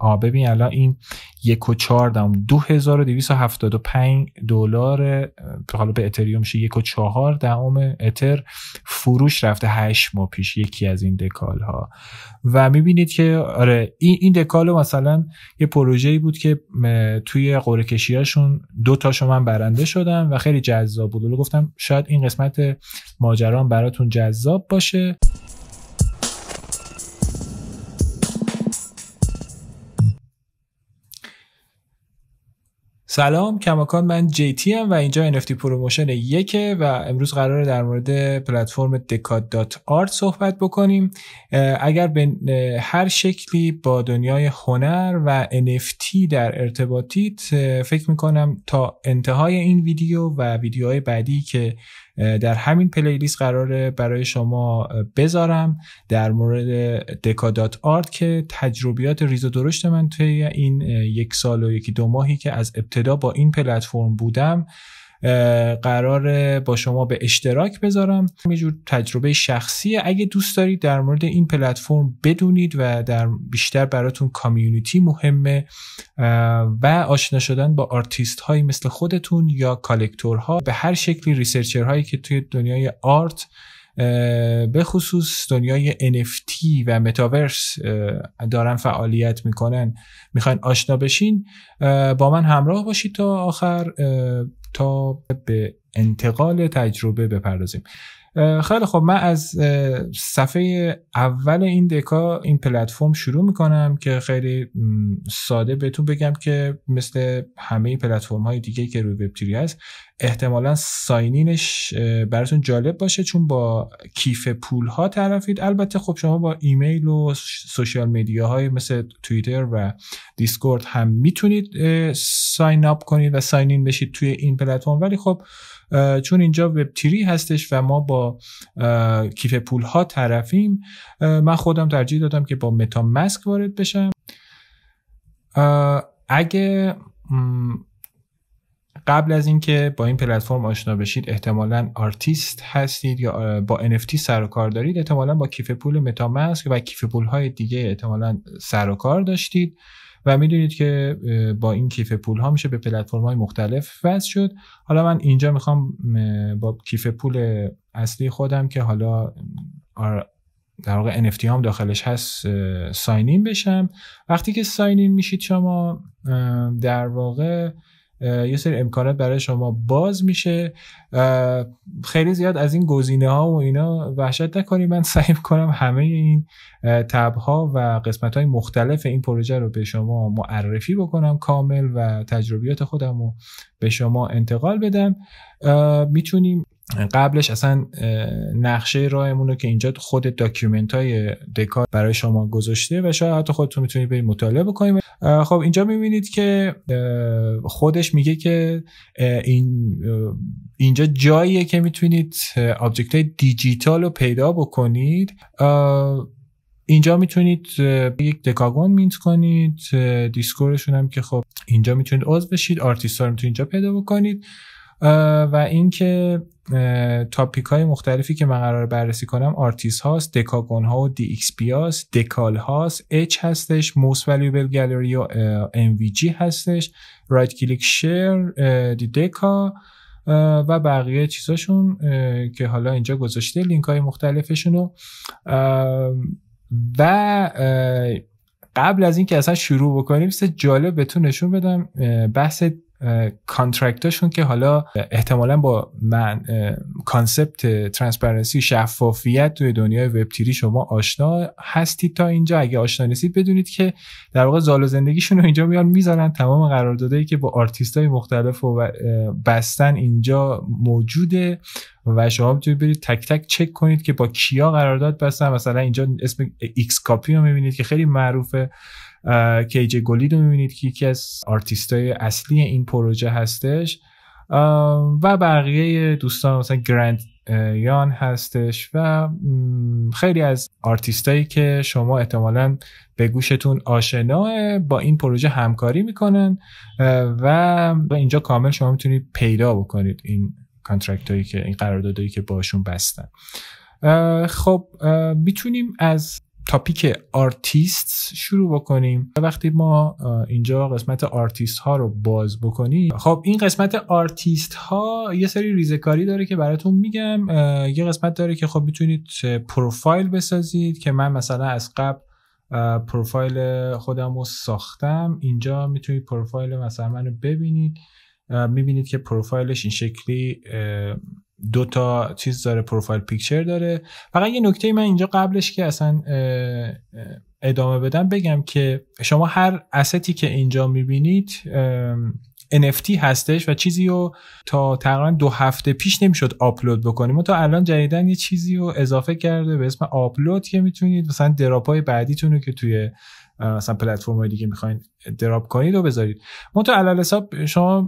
آ ببین الان این یک و چهار دهم دو هزار و پنج دلار حالا به اتریوم میشه یک و چهار دهم اتر فروش رفته هشت ماه پیش یکی از این دکال ها و میبینید که آره این این دکال مثلا یه پروژه بود که توی قرعه کشی هاشون دو تاشو من برنده شدم و خیلی جذاب بود و گفتم شاید این قسمت ماجران براتون جذاب باشه سلام کماکان من جی تی هم و اینجا NFT پروموشن یکه و امروز قراره در مورد پلتفرم دکاد دات آرت صحبت بکنیم اگر به هر شکلی با دنیای هنر و NFT در ارتباطیت فکر میکنم تا انتهای این ویدیو و ویدیوهای بعدی که در همین پلیلیست قراره برای شما بذارم در مورد دکادات آرت که تجربیات ریز و درشت من توی این یک سال و یکی دو ماهی که از ابتدا با این پلتفرم بودم قرار با شما به اشتراک بذارم تجربه شخصی اگه دوست دارید در مورد این پلتفرم بدونید و در بیشتر براتون کامیونیتی مهمه و آشنا شدن با آرتیست هایی مثل خودتون یا کالکتورها به هر شکلی ریسرچر هایی که توی دنیای آرت به خصوص دنیای NFT و متاورس دارن فعالیت میکنن میخواین آشنا بشین با من همراه باشید تا آخر تا به انتقال تجربه بپردازیم خیلی خب من از صفحه اول این دکا این پلتفرم شروع میکنم که خیلی ساده بهتون بگم که مثل همه پلتفرم های دیگه که روی تیری هست احتمالا ساینینش براتون جالب باشه چون با کیف پول ها طرفید البته خب شما با ایمیل و سوشیال میدیا های مثل توییتر و دیسکورد هم میتونید ساین اپ کنید و ساینین بشید توی این پلتفرم ولی خب چون اینجا وب تیری هستش و ما با کیف پول ها طرفیم من خودم ترجیح دادم که با متا مسک وارد بشم اگه قبل از اینکه با این پلتفرم آشنا بشید احتمالا آرتیست هستید یا با NFT سر و کار دارید احتمالا با کیف پول متامسک و کیف پول های دیگه احتمالا سر و کار داشتید و میدونید که با این کیف پول ها میشه به پلتفرم های مختلف وصل شد حالا من اینجا میخوام با کیف پول اصلی خودم که حالا در واقع NFT هم داخلش هست ساینین بشم وقتی که ساینین میشید شما در واقع یه سری امکانات برای شما باز میشه خیلی زیاد از این گزینه ها و اینا وحشت نکنیم من سعی کنم همه این تب ها و قسمت های مختلف این پروژه رو به شما معرفی بکنم کامل و تجربیات خودم رو به شما انتقال بدم میتونیم قبلش اصلا نقشه راهمون رو که اینجا خود داکیومنت های دکار برای شما گذاشته و شاید حتی خودتون میتونید برید مطالعه بکنید خب اینجا میبینید که خودش میگه که این اینجا جاییه که میتونید آبجکت دیجیتال رو پیدا بکنید اینجا میتونید یک دکاگون مینت کنید دیسکورشون هم که خب اینجا میتونید عضو بشید آرتیست ها رو میتونید اینجا پیدا بکنید و اینکه تاپیک های مختلفی که من قرار بررسی کنم آرتیست هاست دکاگون ها و دی ایکس پی هاست دکال هاست اچ هستش موس ولیوبل گالری و ام وی جی هستش رایت کلیک شیر دی دکا و بقیه چیزاشون که حالا اینجا گذاشته لینک های مختلفشون و قبل از اینکه اصلا شروع بکنیم سه جالب بهتون نشون بدم بحث کانترکتاشون که حالا احتمالا با من کانسپت ترانسپرنسی شفافیت توی دنیای وب تیری شما آشنا هستید تا اینجا اگه آشنا نیستید بدونید که در واقع زال و زندگیشون رو اینجا میان میذارن تمام قراردادهایی که با آرتیست های مختلف و بستن اینجا موجوده و شما میتونید برید تک تک چک کنید که با کیا قرارداد بستن مثلا اینجا اسم ایکس کاپی رو میبینید که خیلی معروفه کیج گلی رو میبینید که یکی از های اصلی این پروژه هستش و بقیه دوستان مثلا گرند یان هستش و خیلی از آرتیستایی که شما احتمالا به گوشتون آشناه با این پروژه همکاری میکنن و اینجا کامل شما میتونید پیدا بکنید این کانترکت هایی که این قراردادهایی که باشون بستن خب میتونیم از تاپیک آرتیست شروع بکنیم وقتی ما اینجا قسمت آرتیست ها رو باز بکنیم خب این قسمت آرتیست ها یه سری ریزکاری داره که براتون میگم یه قسمت داره که خب میتونید پروفایل بسازید که من مثلا از قبل پروفایل خودم رو ساختم اینجا میتونید پروفایل مثلا من رو ببینید میبینید که پروفایلش این شکلی دو تا چیز داره پروفایل پیکچر داره فقط یه نکته من اینجا قبلش که اصلا ادامه بدم بگم که شما هر استی که اینجا میبینید NFT هستش و چیزی رو تا تقریبا دو هفته پیش نمیشد آپلود بکنیم و تا الان جدیدن یه چیزی رو اضافه کرده به اسم آپلود که میتونید مثلا دراپای بعدیتون رو که توی مثلا پلتفرم دیگه میخواین دراب کنید و بذارید منتو علل حساب شما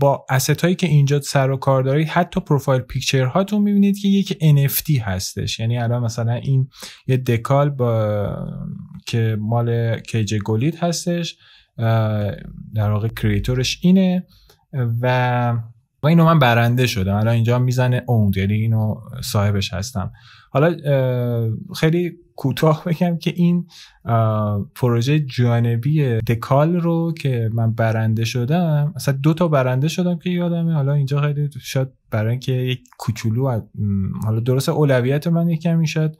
با اسیت هایی که اینجا سر و کار دارید حتی پروفایل پیکچر هاتون میبینید که یک NFT هستش یعنی الان مثلا این یه دکال با... که مال کیج گولید هستش در واقع کریتورش اینه و و اینو من برنده شدم الان اینجا میزنه اوند یعنی اینو صاحبش هستم حالا خیلی کوتاه بگم که این پروژه جانبی دکال رو که من برنده شدم اصلا دو تا برنده شدم که یادمه حالا اینجا خیلی شاید برای اینکه یک کوچولو حالا درست اولویت من یکمی شاید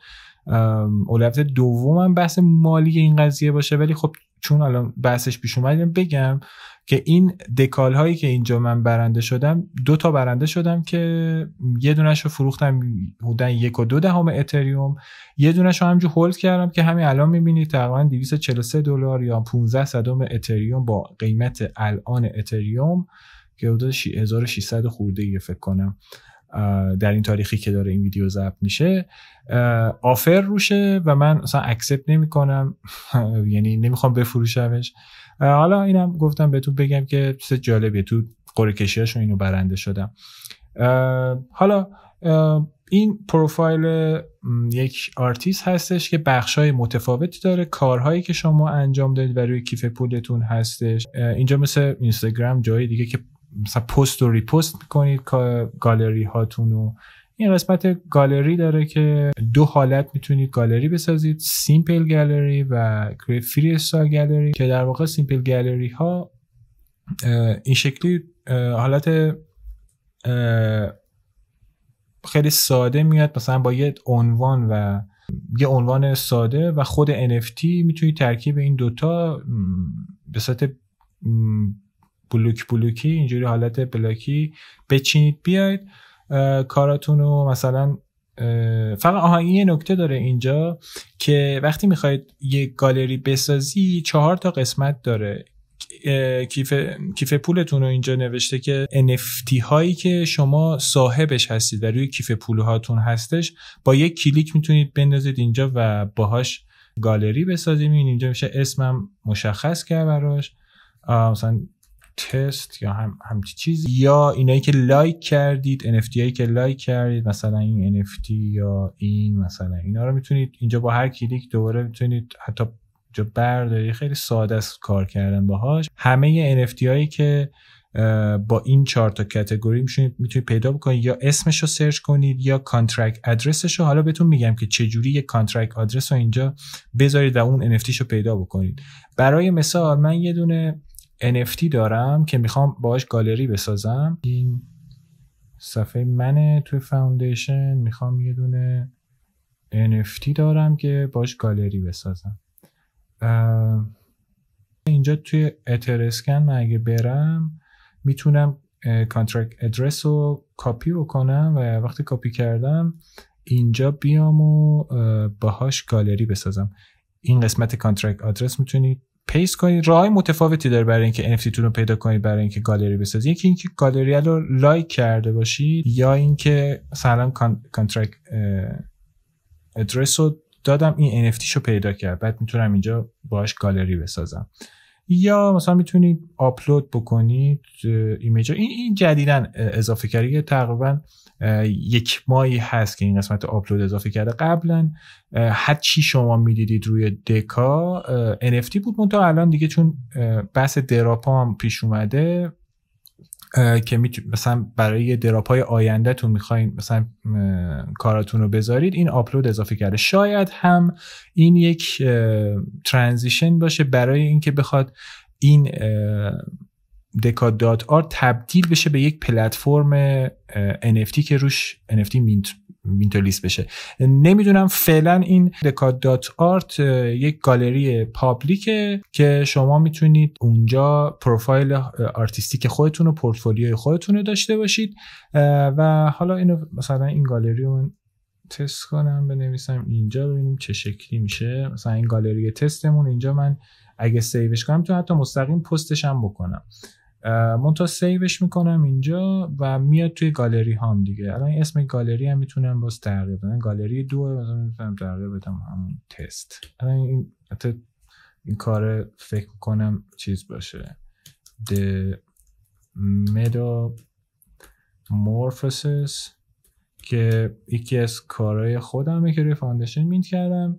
اولویت دومم بحث مالی این قضیه باشه ولی خب چون الان بحثش پیش اومد بگم که این دکال هایی که اینجا من برنده شدم دو تا برنده شدم که یه دونش رو فروختم بودن یک و دو دهم اتریوم یه دونش رو همجور هولد کردم که همین الان میبینید تقریبا 243 دلار یا 15 صدم اتریوم با قیمت الان اتریوم که حدود 1600 خورده یه فکر کنم در این تاریخی که داره این ویدیو ضبط میشه آفر روشه و من اصلا اکسپت کنم یعنی نمیخوام بفروشمش حالا اینم گفتم به تو بگم که چه جالبیه تو قره اینو برنده شدم حالا این پروفایل یک آرتیست هستش که بخش های متفاوتی داره کارهایی که شما انجام دادید و روی کیف پولتون هستش اینجا مثل اینستاگرام جایی دیگه که مثلا پست و ریپست میکنید گالری هاتون رو. این قسمت گالری داره که دو حالت میتونید گالری بسازید سیمپل گالری و فری استایل گالری که در واقع سیمپل گالری ها این شکلی حالت خیلی ساده میاد مثلا با یه عنوان و یه عنوان ساده و خود NFT میتونید ترکیب این دوتا به صورت بلوک بلوکی اینجوری حالت بلاکی بچینید بیاید کاراتون رو مثلا فقط آها این یه نکته داره اینجا که وقتی میخواید یک گالری بسازی چهار تا قسمت داره کیف, کیف پولتون رو اینجا نوشته که NFT هایی که شما صاحبش هستید و روی کیف پول هاتون هستش با یک کلیک میتونید بندازید اینجا و باهاش گالری بسازید اینجا میشه اسمم مشخص کرد براش مثلا تست یا هم همچی چیزی یا اینایی که لایک کردید NFT هایی که لایک کردید مثلا این NFT یا این مثلا اینا رو میتونید اینجا با هر کلیک دوباره میتونید حتی جا برداری خیلی ساده است کار کردن باهاش همه NFT هایی که با این چهار تا کتگوری میتونید میتونید پیدا بکنید یا اسمش رو سرچ کنید یا کانترکت آدرسش رو حالا بهتون میگم که چجوری یک کانترکت آدرس رو اینجا بذارید و اون NFT رو پیدا بکنید برای مثال من یه دونه NFT دارم که میخوام باهاش گالری بسازم این صفحه منه توی فاوندیشن میخوام یه دونه NFT دارم که باش گالری بسازم اینجا توی اترسکن من اگه برم میتونم کانترکت ادرس رو کاپی بکنم و وقتی کاپی کردم اینجا بیام و باهاش گالری بسازم این قسمت کانترکت آدرس میتونید پیس کنید راه متفاوتی داره برای اینکه NFT تون رو پیدا کنید برای اینکه گالری بسازید یکی اینکه گالری رو لایک کرده باشید یا اینکه مثلا کانترکت ادرس رو دادم این NFT رو پیدا کرد بعد میتونم اینجا باش گالری بسازم یا مثلا میتونید آپلود بکنید ایمیج این این جدیدا اضافه کرده تقریبا یک ماهی هست که این قسمت آپلود اضافه کرده قبلا هر چی شما میدیدید روی دکا NFT بود منتها الان دیگه چون بحث دراپا هم پیش اومده که می مثلا برای دراپ های آیندهتون میخواین مثلا کاراتون رو بذارید این آپلود اضافه کرده شاید هم این یک ترانزیشن باشه برای اینکه بخواد این دکاد دات آر تبدیل بشه به یک پلتفرم NFT که روش NFT مینت بشه نمیدونم فعلا این دکاد دات آرت یک گالری پابلیکه که شما میتونید اونجا پروفایل آرتیستیک خودتون و پورتفولیوی خودتون رو داشته باشید و حالا اینو مثلا این گالری رو تست کنم بنویسم اینجا ببینیم چه شکلی میشه مثلا این گالری تستمون اینجا من اگه سیوش کنم تو حتی مستقیم پستش هم بکنم منتها سیوش میکنم اینجا و میاد توی گالری هام دیگه الان اسم گالری هم میتونم باز تغییر بدم گالری دو مثلا میتونم تغییر بدم همون تست الان این این کار فکر میکنم چیز باشه the metamorphosis که یکی از کارهای خودمه که روی فاندیشن میت کردم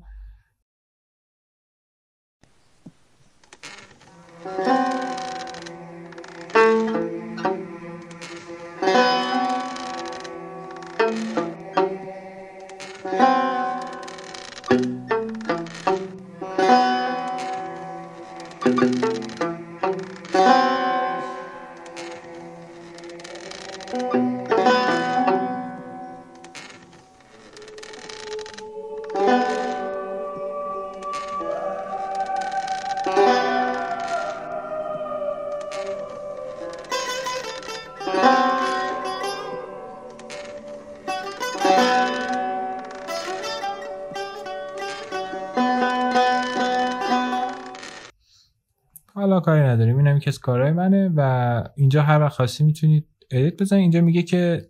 و اینجا هر وقت خواستی میتونید ادیت بزنید اینجا میگه که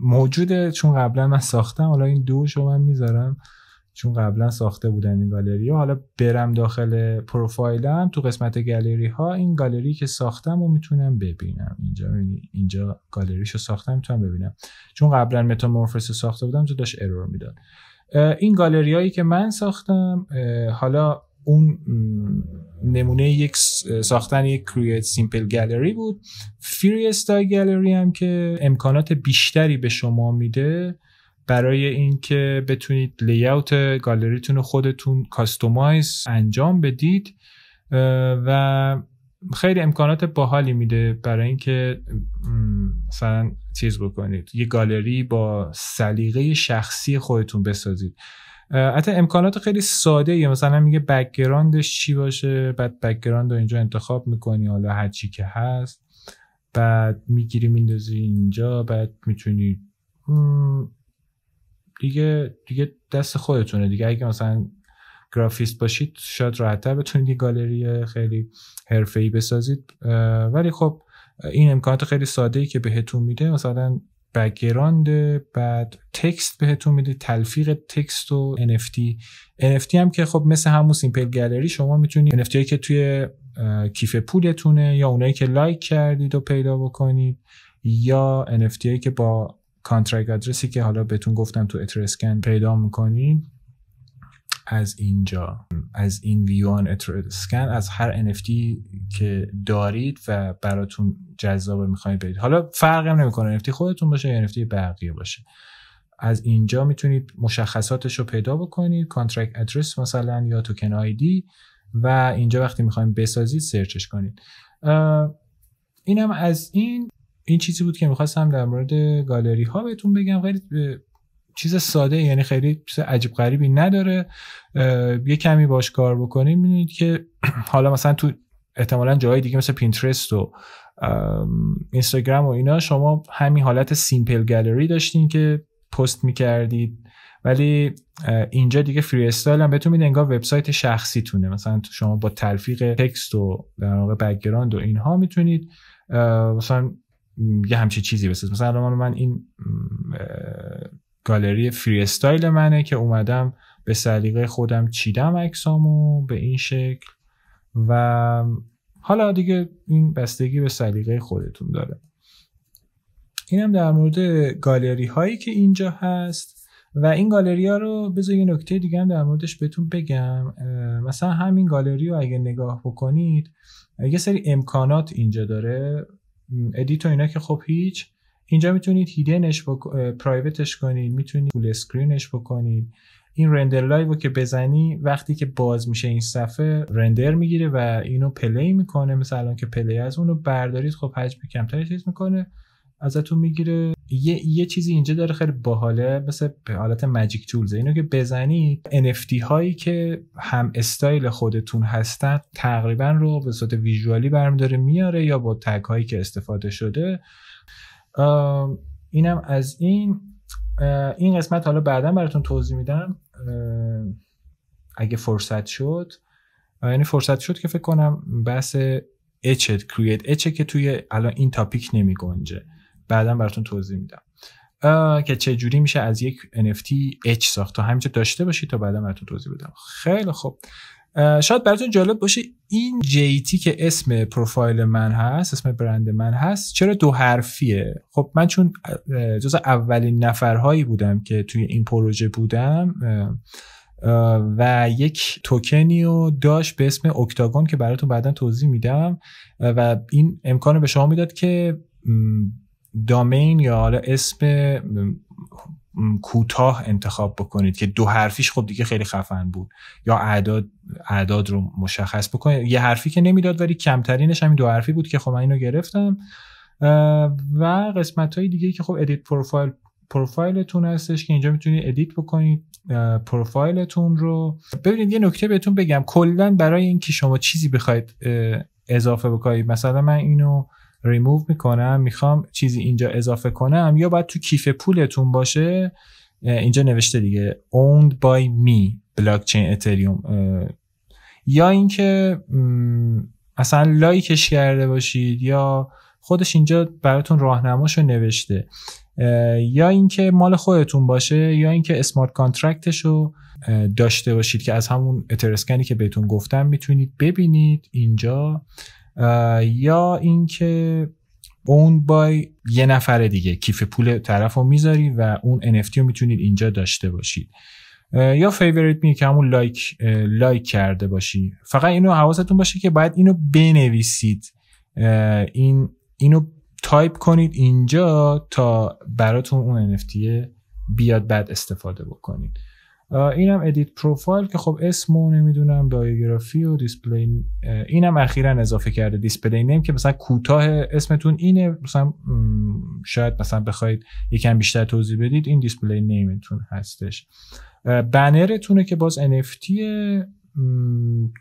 موجوده چون قبلا من ساختم حالا این دو شو من میذارم چون قبلا ساخته بودم این گالری حالا برم داخل پروفایلم تو قسمت گالری ها این گالری که ساختم رو میتونم ببینم اینجا اینجا گالریشو ساختم میتونم ببینم چون قبلا متامورفوس ساخته بودم تو داشت ارور میداد این گالری که من ساختم حالا اون نمونه یک ساختن یک کرییت سیمپل گالری بود فری استای گالری هم که امکانات بیشتری به شما میده برای اینکه بتونید لیاوت گالریتون رو خودتون کاستومایز انجام بدید و خیلی امکانات باحالی میده برای اینکه مثلا چیز بکنید یه گالری با سلیقه شخصی خودتون بسازید حتی امکانات خیلی ساده یه مثلا میگه بکگراندش چی باشه بعد بکگراند رو اینجا انتخاب میکنی حالا هر چی که هست بعد میگیری میندازی اینجا بعد میتونی دیگه دیگه دست خودتونه دیگه اگه مثلا گرافیست باشید شاید راحتتر بتونید یه گالری خیلی ای بسازید ولی خب این امکانات خیلی ساده ای که بهتون میده مثلا بگراند بعد تکست بهتون میده تلفیق تکست و NFT NFT هم که خب مثل همون سیمپل گالری شما میتونید NFT هایی که توی کیف پولتونه یا اونایی که لایک کردید و پیدا بکنید یا NFT هایی که با کانترکت آدرسی که حالا بهتون گفتم تو اترسکن پیدا میکنید از اینجا از این ویوان اسکن از هر NFT که دارید و براتون جذاب میخواید برید حالا فرقی هم نمیکنه NFT خودتون باشه یا NFT بقیه باشه از اینجا میتونید مشخصاتش رو پیدا بکنید کانترکت ادرس مثلا یا توکن آیدی و اینجا وقتی میخوایم بسازید سرچش کنید اینم از این این چیزی بود که میخواستم در مورد گالری ها بهتون بگم خیلی چیز ساده یعنی خیلی چیز عجیب غریبی نداره یه کمی باش کار بکنیم میبینید که حالا مثلا تو احتمالا جاهای دیگه مثل پینترست و اینستاگرام و اینا شما همین حالت سیمپل گالری داشتین که پست میکردید ولی اینجا دیگه فری استایل هم بهتون میده انگار وبسایت تونه مثلا شما با تلفیق تکست و در واقع بک‌گراند و اینها میتونید مثلا یه همچی چیزی بسید مثلا من این گالری فری استایل منه که اومدم به سلیقه خودم چیدم عکسامو به این شکل و حالا دیگه این بستگی به سلیقه خودتون داره اینم در مورد گالری هایی که اینجا هست و این گالری ها رو بذار یه نکته دیگه هم در موردش بهتون بگم مثلا همین گالری رو اگه نگاه بکنید یه سری امکانات اینجا داره ادیت و اینا که خب هیچ اینجا میتونید هیدنش با... پرایوتش کنید میتونید فول اسکرینش بکنید این رندر لایو رو که بزنی وقتی که باز میشه این صفحه رندر میگیره و اینو پلی میکنه مثلا که پلی از اونو بردارید خب حجم کمتری چیز میکنه ازتون میگیره یه،, یه چیزی اینجا داره خیلی باحاله مثل حالت ماجیک تولز اینو که بزنی NFT هایی که هم استایل خودتون هستن تقریبا رو به صورت ویژوالی میاره یا با تگ هایی که استفاده شده اینم از این این قسمت حالا بعدا براتون توضیح میدم اگه فرصت شد یعنی فرصت شد که فکر کنم بحث اچت کریت اچه که توی الان این تاپیک نمی گنجه بعدا براتون توضیح میدم که چه جوری میشه از یک NFT اچ ساخت تا همینجا داشته باشید تا بعدا براتون توضیح بدم خیلی خوب شاید براتون جالب باشه این جیتی که اسم پروفایل من هست اسم برند من هست چرا دو حرفیه خب من چون جز اولین نفرهایی بودم که توی این پروژه بودم و یک توکنی رو داشت به اسم اکتاگون که براتون بعدا توضیح میدم و این امکان به شما میداد که دامین یا حالا اسم کوتاه انتخاب بکنید که دو حرفیش خب دیگه خیلی خفن بود یا اعداد اعداد رو مشخص بکنید یه حرفی که نمیداد ولی کمترینش همین دو حرفی بود که خب من اینو گرفتم و قسمت های دیگه که خب ادیت پروفایل پروفایلتون هستش که اینجا میتونید ادیت بکنید پروفایلتون رو ببینید یه نکته بهتون بگم کلا برای اینکه شما چیزی بخواید اضافه بکنید مثلا من اینو ریموو میکنم میخوام چیزی اینجا اضافه کنم یا باید تو کیف پولتون باشه اینجا نوشته دیگه owned by me بلاکچین اتریوم یا اینکه اصلا لایکش کرده باشید یا خودش اینجا براتون راهنماشو نوشته یا اینکه مال خودتون باشه یا اینکه اسمارت کانترکتش رو داشته باشید که از همون اترسکنی که بهتون گفتم میتونید ببینید اینجا یا اینکه اون بای یه نفر دیگه کیف پول طرف رو میذاری و اون NFT رو میتونید اینجا داشته باشید یا فیوریت می که همون لایک لایک کرده باشی فقط اینو حواستون باشه که باید اینو بنویسید این اینو تایپ کنید اینجا تا براتون اون NFT بیاد بعد استفاده بکنید اینم ادیت پروفایل که خب اسمو نمیدونم بایوگرافی و دیسپلی اینم اخیرا اضافه کرده دیسپلی نیم که مثلا کوتاه اسمتون اینه مثلا شاید مثلا بخواید یکم بیشتر توضیح بدید این دیسپلی نیمتون هستش بنرتونه که باز NFT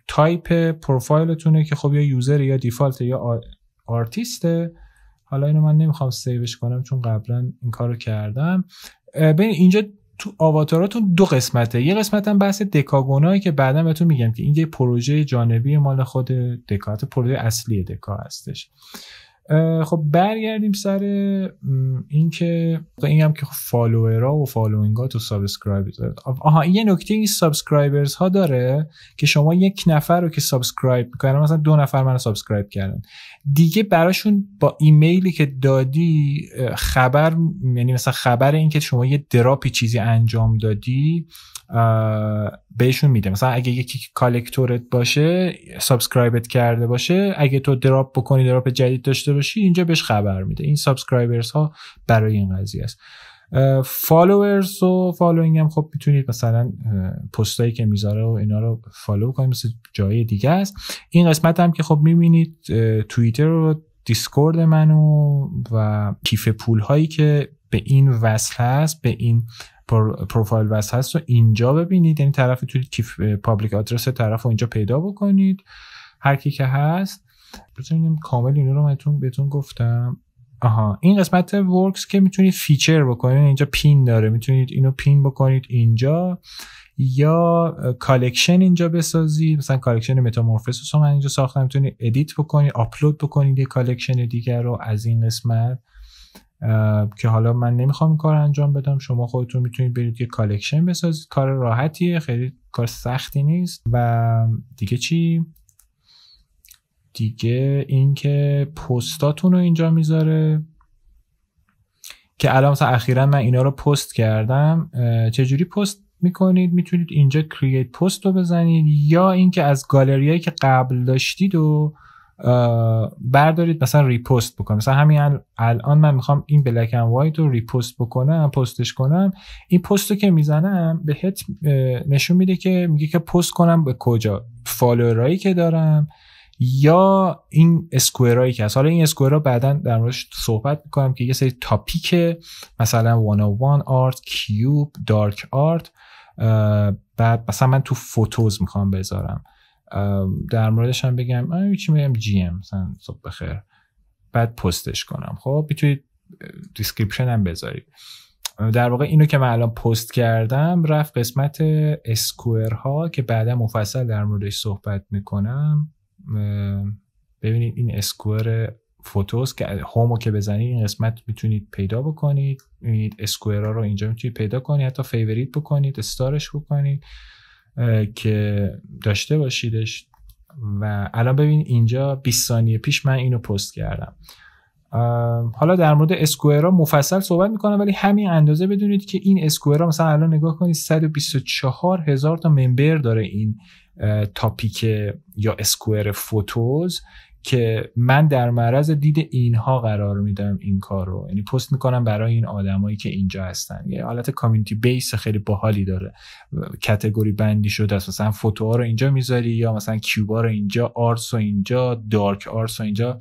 تایپ پروفایلتونه که خب یا یوزر یا دیفالت یا آرتیسته حالا اینو من نمیخوام سیوش کنم چون قبلا این کارو کردم ببین اینجا تو آواتاراتون دو قسمته یه قسمت هم بحث دکاگونایی که بعدا بهتون میگم که این یه پروژه جانبی مال خود دکات پروژه اصلی دکا هستش خب برگردیم سر اینکه این هم که ها خب و فالوینگ تو سابسکرایب داره آها یه نکته این سابسکرایبرز ها داره که شما یک نفر رو که سابسکرایب میکنن مثلا دو نفر من سابسکرایب کردن دیگه براشون با ایمیلی که دادی خبر یعنی مثلا خبر اینکه شما یه دراپی چیزی انجام دادی بهشون میده مثلا اگه یکی کالکتورت باشه سابسکرایبت کرده باشه اگه تو دراپ بکنی دراپ جدید داشته داشته اینجا بهش خبر میده این سابسکرایبرز ها برای این قضیه است فالوورز و فالوینگ هم خب میتونید مثلا پستایی که میذاره و اینا رو فالو کنید مثل جای دیگه است این قسمت هم که خب میبینید توییتر و دیسکورد منو و کیف پول هایی که به این وصل هست به این پروفایل وصل هست و اینجا ببینید یعنی طرف توی کیف پابلیک آدرس طرف رو اینجا پیدا بکنید هر کی که هست بتونیم کامل اینا رو من بهتون گفتم آها این قسمت ورکس که میتونید فیچر بکنید یعنی اینجا پین داره میتونید اینو پین بکنید اینجا یا کالکشن اینجا بسازی مثلا کالکشن متامورفوس رو من اینجا ساختم میتونید ادیت بکنید آپلود بکنید یه کالکشن دیگر رو از این قسمت که حالا من نمیخوام این کار انجام بدم شما خودتون میتونید برید یه کالکشن بسازید کار راحتیه خیلی کار سختی نیست و دیگه چی دیگه اینکه پستاتون رو اینجا میذاره که الان مثلا اخیرا من اینا رو پست کردم چجوری پست میکنید میتونید اینجا کرییت پست رو بزنید یا اینکه از گالریایی که قبل داشتید و بردارید مثلا ریپوست بکنم مثلا همین الان من میخوام این بلک اند وایت رو ریپست بکنم پستش کنم این پست رو که میزنم بهت نشون میده که میگه که پست کنم به کجا فالوورایی که دارم یا این اسکوئرایی که هست حالا این اسکوئرا بعدا در موردش صحبت میکنم که یه سری تاپیک مثلا 101 آرت کیوب دارک آرت بعد مثلا من تو فوتوز میخوام بذارم در موردش هم بگم من چی میگم جی ام مثلا صبح بخیر بعد پستش کنم خب میتونید دیسکریپشن هم بذارید در واقع اینو که من الان پست کردم رفت قسمت اسکوئر ها که بعدا مفصل در موردش صحبت میکنم ببینید این اسکوئر فوتوس که هومو که بزنید این قسمت میتونید پیدا بکنید میبینید ها رو اینجا میتونید پیدا کنید حتی فیوریت بکنید استارش بکنید که داشته باشیدش و الان ببینید اینجا 20 ثانیه پیش من اینو پست کردم حالا در مورد ها مفصل صحبت میکنم ولی همین اندازه بدونید که این ها مثلا الان نگاه کنید 124 هزار تا ممبر داره این تاپیک یا اسکوئر فوتوز که من در معرض دید اینها قرار میدم این کار رو یعنی پست میکنم برای این آدمایی که اینجا هستن یه حالت کامیونیتی بیس خیلی باحالی داره کتگوری بندی شده است مثلا فوتوها رو اینجا میذاری یا مثلا کیوبا رو اینجا آرس و اینجا دارک آرس و اینجا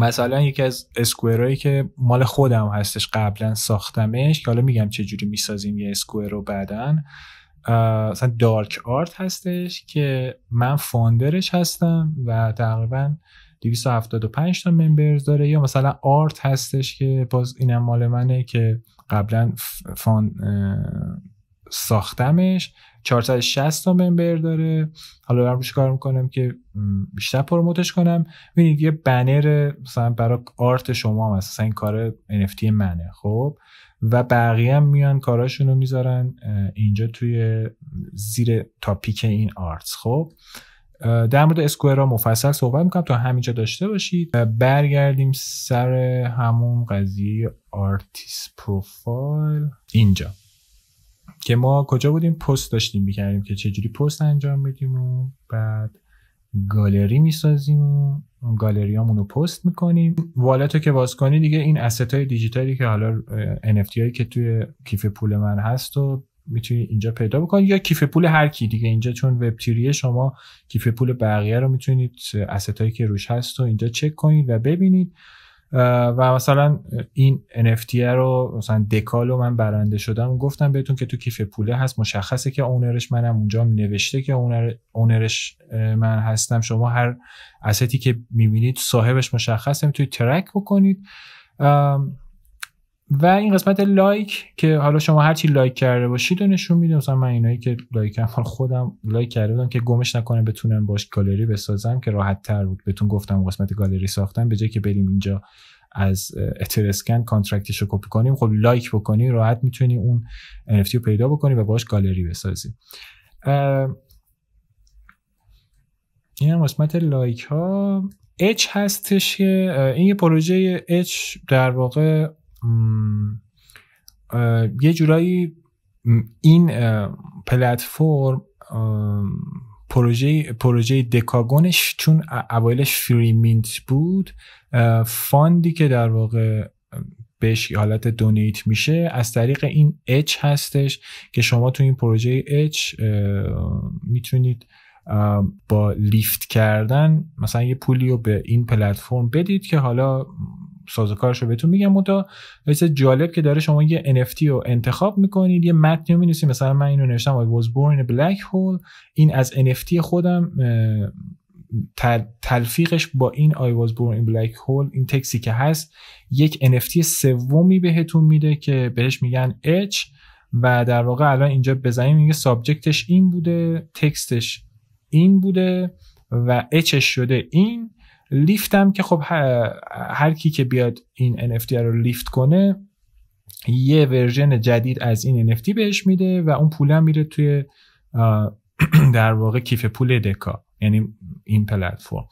مثلا یکی از اسکوئرایی که مال خودم هستش قبلا ساختمش که حالا میگم چه میسازیم یه اسکوئر رو بعدن مثلا دارک آرت هستش که من فاندرش هستم و تقریبا 275 تا ممبرز داره یا مثلا آرت هستش که باز اینم مال منه که قبلا فان ساختمش 460 تا ممبر داره حالا دارم روش کار میکنم که بیشتر پروموتش کنم ببینید یه بنر مثلا برای آرت شما هم هست مثلا این کار NFT منه خب و بقیه هم میان کاراشون رو میذارن اینجا توی زیر تاپیک این آرتس خب در مورد ها مفصل صحبت میکنم تا همینجا داشته باشید برگردیم سر همون قضیه آرتیس پروفایل اینجا که ما کجا بودیم پست داشتیم میکردیم که چجوری پست انجام میدیم و بعد گالری میسازیم و گالریامون رو پست میکنیم والت رو که باز کنی دیگه این اسست های دیجیتالی که حالا NFT هایی که توی کیف پول من هست و میتونی اینجا پیدا بکنی یا کیف پول هر کی دیگه اینجا چون وب شما کیف پول بقیه رو میتونید اسست هایی که روش هست و اینجا چک کنید و ببینید و مثلا این NFT رو مثلا دکالو من برنده شدم گفتم بهتون که تو کیف پوله هست مشخصه که اونرش منم اونجا نوشته که اونرش من هستم شما هر استی که میبینید صاحبش مشخصه میتونید ترک بکنید و این قسمت لایک که حالا شما هرچی لایک کرده باشید و نشون میده مثلا من اینایی که لایک هم خودم لایک کرده بودم که گمش نکنه بتونم باش گالری بسازم که راحت تر بود بهتون گفتم قسمت گالری ساختم به جای که بریم اینجا از اترسکن کانترکتش رو کپی کنیم خب لایک بکنی راحت میتونی اون NFT رو پیدا بکنی و باش گالری بسازی این هم قسمت لایک ها اچ هستش که این یه پروژه اچ در واقع یه جورایی این پلتفرم پروژه پروژه دکاگونش چون اوایلش مینت بود فاندی که در واقع بهش حالت دونیت میشه از طریق این اچ هستش که شما تو این پروژه اچ میتونید با لیفت کردن مثلا یه پولی رو به این پلتفرم بدید که حالا سازوکارش رو بهتون میگم اونتا مثل جالب که داره شما یه NFT رو انتخاب میکنید یه متنی رو می‌نویسید مثلا من اینو نوشتم I was born in a black hole این از NFT خودم تلفیقش با این I was born in black hole این تکسی که هست یک NFT سومی بهتون میده که بهش میگن H و در واقع الان اینجا بزنیم میگه سابجکتش این بوده تکستش این بوده و اچش شده این لیفتم که خب هر کی که بیاد این NFT رو لیفت کنه یه ورژن جدید از این NFT بهش میده و اون پولم میره توی در واقع کیف پول دکا یعنی این پلتفرم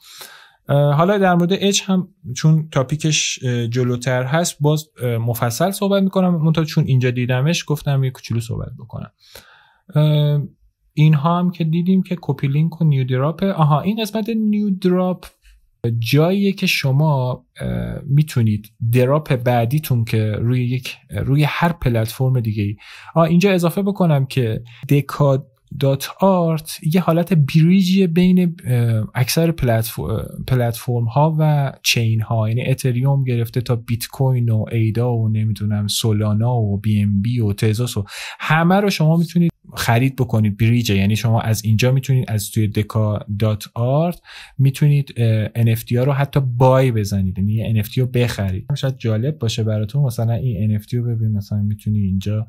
حالا در مورد اچ هم چون تاپیکش جلوتر هست باز مفصل صحبت میکنم منتها چون اینجا دیدمش گفتم یه کوچولو صحبت بکنم اینها هم که دیدیم که کپی لینک و نیو دراپ آها این قسمت نیو دراپ جاییه که شما میتونید دراپ بعدیتون که روی یک روی هر پلتفرم دیگه ای اینجا اضافه بکنم که دکاد دات آرت یه حالت بریجی بین اکثر پلتفرم ها و چین ها یعنی اتریوم گرفته تا بیت کوین و ایدا و نمیدونم سولانا و بی ام بی و تزاس و همه رو شما میتونید خرید بکنید بریج یعنی شما از اینجا میتونید از توی دکا دات آرت میتونید NFT ها رو حتی بای بزنید یعنی NFT رو بخرید شاید جالب باشه براتون مثلا این NFT رو ببین مثلا میتونی اینجا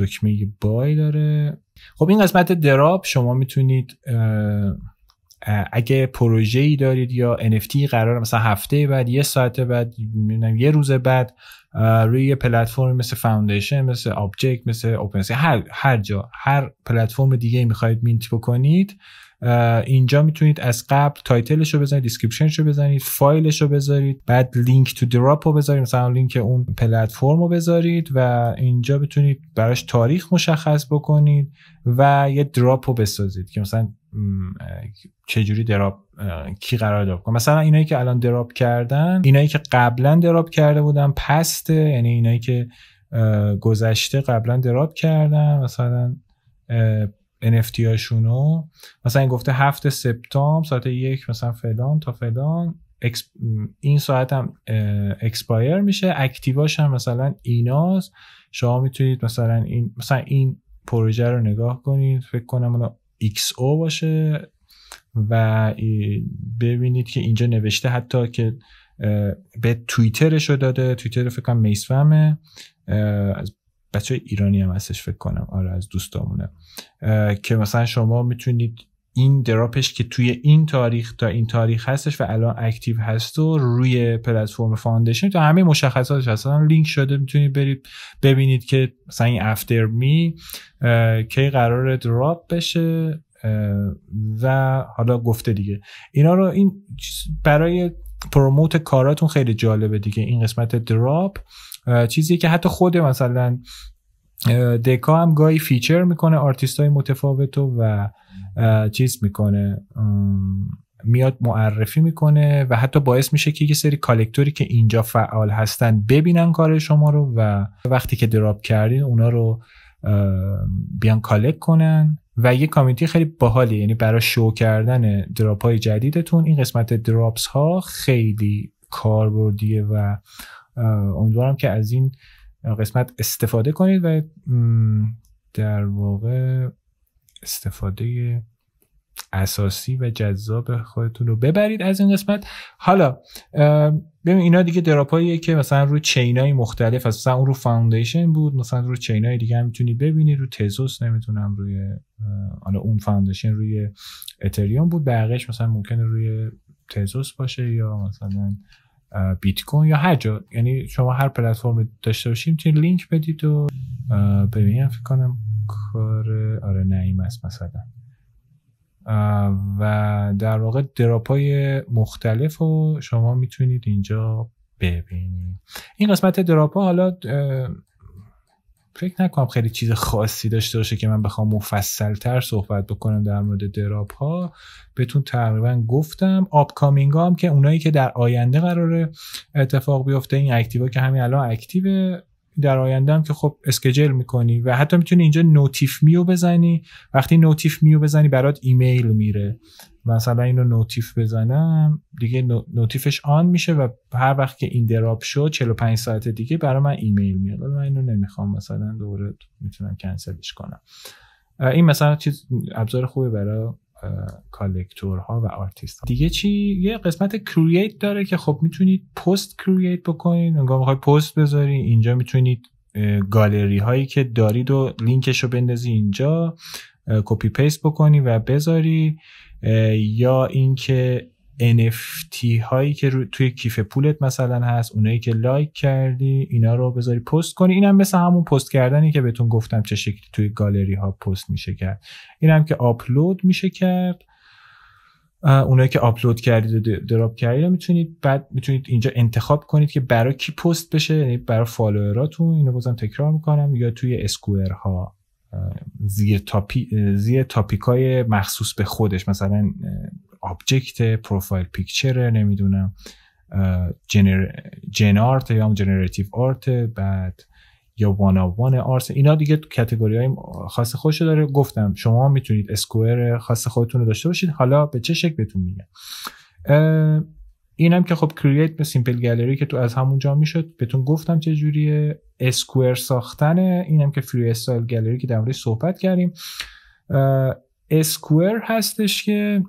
دکمه بای داره خب این قسمت دراب شما میتونید اگه پروژه ای دارید یا NFT قرار مثلا هفته بعد یه ساعت بعد یه روز بعد روی یه پلتفرم مثل فاوندیشن مثل آبجکت مثل اوپنسی هر هر جا هر پلتفرم دیگه میخواید مینت بکنید اینجا میتونید از قبل تایتلش رو بزنید دیسکریپشنش رو بزنید فایلش رو بذارید بعد لینک تو دراپ رو بذارید مثلا لینک اون پلتفرم رو بذارید و اینجا بتونید براش تاریخ مشخص بکنید و یه دراپ رو بسازید که مثلا چجوری دراپ کی قرار دراپ مثلا اینایی که الان دراپ کردن اینایی که قبلا دراپ کرده بودن پسته یعنی اینایی که گذشته قبلا دراپ کردن مثلا NFT رو مثلا گفته هفت سپتامبر ساعت یک مثلا فلان تا فلان این ساعت هم اکسپایر میشه اکتیواش هم مثلا ایناست شما میتونید مثلا این مثلا این پروژه رو نگاه کنید فکر کنم ایکس او باشه و ببینید که اینجا نوشته حتی که به توییترش رو داده توییتر فکر کنم میسفمه از بچه ایرانی هم هستش فکر کنم آره از دوستامونه که مثلا شما میتونید این دراپش که توی این تاریخ تا این تاریخ هستش و الان اکتیو هست و روی پلتفرم فاندیشن تو همه مشخصاتش اصلا لینک شده میتونید برید ببینید که مثلا این افتر می کی قرار دراپ بشه و حالا گفته دیگه اینا رو این برای پروموت کاراتون خیلی جالبه دیگه این قسمت دراپ چیزی که حتی خود مثلا دکا هم گاهی فیچر میکنه آرتیست های متفاوت و چیز میکنه میاد معرفی میکنه و حتی باعث میشه که یه سری کالکتوری که اینجا فعال هستن ببینن کار شما رو و وقتی که دراپ کردین اونا رو بیان کالک کنن و یه کامیتی خیلی باحالی یعنی برای شو کردن دراپ های جدیدتون این قسمت دراپس ها خیلی کاربردیه و امیدوارم که از این قسمت استفاده کنید و در واقع استفاده اساسی و جذاب خودتون رو ببرید از این قسمت حالا ببین اینا دیگه دراپاییه که مثلا رو چینای مختلف از مثلا اون رو فاندیشن بود مثلا رو چینای دیگه هم میتونی ببینی رو تزوس نمیتونم روی حالا اون فاندیشن روی اتریوم بود بقیهش مثلا ممکنه روی تزوس باشه یا مثلا بیت کوین یا هر جا یعنی شما هر پلتفرم داشته باشیم میتونید لینک بدید و ببینم فکر کنم کار آره نعیم است مثلا و در واقع دراپای مختلف رو شما میتونید اینجا ببینید این قسمت دراپا حالا فکر نکنم خیلی چیز خاصی داشته باشه که من بخوام تر صحبت بکنم در مورد دراب ها بهتون تقریبا گفتم اپ کامینگ هم که اونایی که در آینده قراره اتفاق بیفته این اکتیوا که همین الان اکتیو در آینده هم که خب اسکجل میکنی و حتی میتونی اینجا نوتیف میو بزنی وقتی نوتیف میو بزنی برات ایمیل میره مثلا اینو نوتیف بزنم دیگه نوتیفش آن میشه و هر وقت که این دراپ شد 45 ساعت دیگه برای من ایمیل میاد من اینو نمیخوام مثلا دوباره میتونم کنسلش کنم این مثلا چیز ابزار خوبه برای کالکتورها و آرتیست ها. دیگه چی یه قسمت کرییت داره که خب میتونید پست کرییت بکنید انگار میخوای پست بذاری اینجا میتونید گالری هایی که دارید و لینکش رو بندازی اینجا کپی پیست بکنی و بذاری یا اینکه NFT هایی که توی کیف پولت مثلا هست اونایی که لایک کردی اینا رو بذاری پست کنی اینم مثل همون پست کردنی که بهتون گفتم چه شکلی توی گالری ها پست میشه کرد اینم که آپلود میشه کرد اونایی که آپلود کردید و دراپ کردید میتونید بعد میتونید اینجا انتخاب کنید که برای کی پست بشه یعنی برای فالووراتون اینو بازم تکرار میکنم یا توی اسکوئر ها زیر, تاپی، زیر تاپیکای مخصوص به خودش مثلا آبجکت پروفایل پیکچر نمیدونم جنر... آرت یا جنراتیو آرت بعد یا وان وان آرت اینا دیگه کتگوری های خاص خودشو داره گفتم شما میتونید اسکوئر خاص خودتون رو داشته باشید حالا به چه شکل بهتون میگم اینم که خب کرییت به سیمپل گالری که تو از همونجا میشد بهتون گفتم چه جوریه اسکوئر ساختن اینم که فری استایل گالری که در صحبت کردیم اسکوئر هستش که